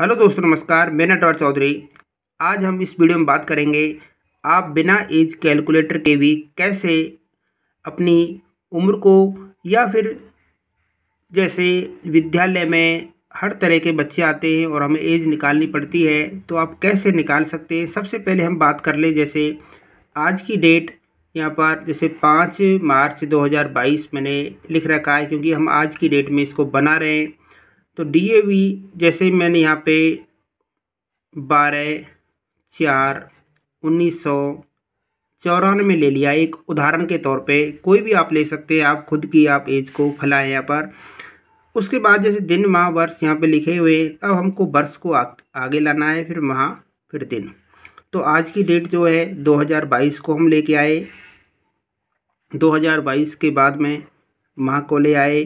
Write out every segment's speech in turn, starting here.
hello दोस्तों नमस्कार मैं नटवर चौधरी आज हम इस वीडियो में बात करेंगे आप बिना एज कैलकुलेटर के भी कैसे अपनी उम्र को या फिर जैसे विद्यालय में हर तरह के बच्चे आते हैं और हमें एज निकालनी पड़ती है तो आप कैसे निकाल सकते हैं सबसे पहले हम बात कर लें जैसे आज की डेट यहाँ पर जैसे पाँच मार्च दो मैंने लिख रखा है क्योंकि हम आज की डेट में इसको बना रहे हैं तो डीएवी जैसे मैंने यहाँ पे बारह चार उन्नीस सौ चौरानवे ले लिया एक उदाहरण के तौर पे कोई भी आप ले सकते हैं आप खुद की आप एज को फैलाएँ यहाँ पर उसके बाद जैसे दिन माह वर्ष यहाँ पे लिखे हुए अब हमको वर्ष को आ, आगे लाना है फिर माह फिर दिन तो आज की डेट जो है 2022 को हम लेके आए 2022 के बाद में माह को ले आए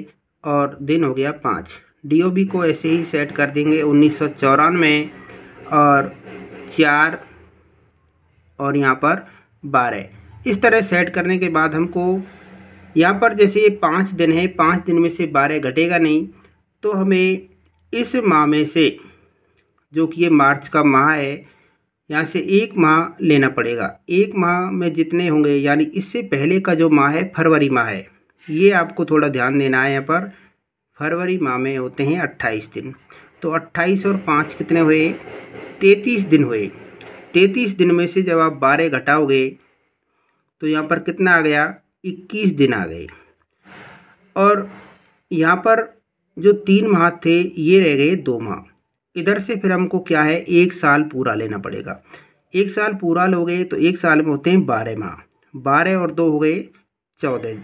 और दिन हो गया पाँच डीओबी को ऐसे ही सेट कर देंगे उन्नीस और चार और यहाँ पर बारह इस तरह सेट करने के बाद हमको यहाँ पर जैसे ये पाँच दिन है पाँच दिन में से बारह घटेगा नहीं तो हमें इस माह में से जो कि ये मार्च का माह है यहाँ से एक माह लेना पड़ेगा एक माह में जितने होंगे यानी इससे पहले का जो माह है फरवरी माह है ये आपको थोड़ा ध्यान देना है यहाँ पर फरवरी माह में होते हैं अट्ठाईस दिन तो अट्ठाईस और पाँच कितने हुए तैतीस दिन हुए तैतीस दिन में से जब आप बारह घटाओगे तो यहाँ पर कितना आ गया इक्कीस दिन आ गए और यहाँ पर जो तीन माह थे ये रह गए दो माह इधर से फिर हमको क्या है एक साल पूरा लेना पड़ेगा एक साल पूरा लोगे तो एक साल में होते हैं बारह माह बारह और दो हो गए चौदह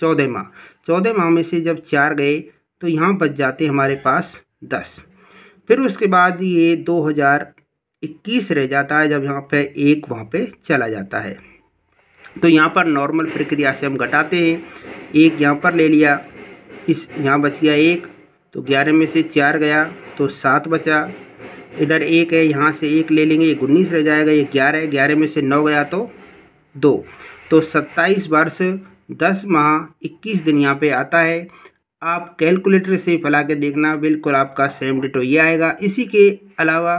चौदह माह चौदह माह में से जब चार गए तो यहाँ बच जाते हमारे पास दस फिर उसके बाद ये दो हज़ार इक्कीस रह जाता है जब यहाँ पे एक वहाँ पे चला जाता है तो यहाँ पर नॉर्मल प्रक्रिया से हम घटाते हैं एक यहाँ पर ले लिया इस यहाँ बच गया एक तो ग्यारह में से चार गया तो सात बचा इधर एक है यहाँ से एक ले लेंगे एक उन्नीस रह जाएगा ये ग्यारह ग्यारह में से नौ गया तो दो तो सत्ताईस वर्ष दस माह इक्कीस दिन यहाँ पे आता है आप कैलकुलेटर से फैला के देखना बिल्कुल आपका सेम डिटो ये आएगा इसी के अलावा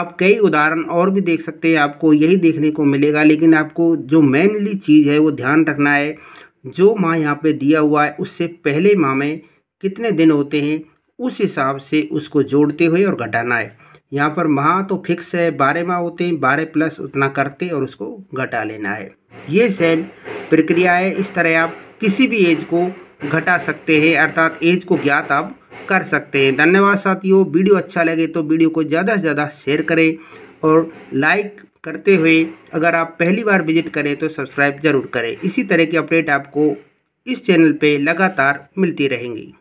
आप कई उदाहरण और भी देख सकते हैं आपको यही देखने को मिलेगा लेकिन आपको जो मेनली चीज़ है वो ध्यान रखना है जो माह यहाँ पे दिया हुआ है उससे पहले माह में कितने दिन होते हैं उस हिसाब से उसको जोड़ते हुए और घटाना है यहाँ पर महा तो फिक्स है बारह माह होते हैं बारह प्लस उतना करते और उसको घटा लेना है ये सेम प्रक्रिया है इस तरह आप किसी भी एज को घटा सकते हैं अर्थात एज को ज्ञात आप कर सकते हैं धन्यवाद साथियों वीडियो अच्छा लगे तो वीडियो को ज़्यादा से ज़्यादा शेयर करें और लाइक करते हुए अगर आप पहली बार विजिट करें तो सब्सक्राइब जरूर करें इसी तरह की अपडेट आपको इस चैनल पे लगातार मिलती रहेंगी